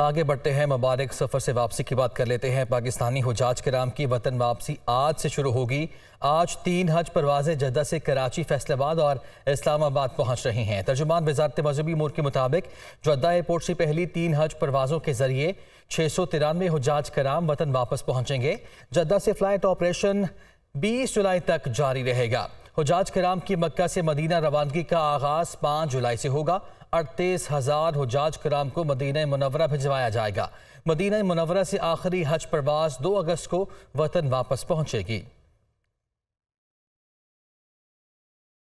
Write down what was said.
आगे बढ़ते हैं मुबारक सफ़र से वापसी की बात कर लेते हैं पाकिस्तानी हजाज कराम की वतन वापसी आज से शुरू होगी आज तीन हज परवाजें जद्दा से कराची फैसलाबाद और इस्लामाबाद पहुंच रही हैं तर्जुमान वजारत मजहबी मोर के मुताबिक जद्दा एयरपोर्ट से पहली तीन हज परवाजों के जरिए छः सौ तिरानवे हजाज कराम वतन वापस पहुंचेंगे जद्दा से फ्लाइट ऑपरेशन बीस जुलाई तक जारी रहेगा हजाज कराम की मक्का से मदीना रवानगी का आगाज पाँच जुलाई से होगा अड़तीस हजार हजाज कराम को मदीना मनवरा भिजवाया जाएगा मदीना मुनवरा से आखिरी हज प्रवास दो अगस्त को वतन वापस पहुंचेगी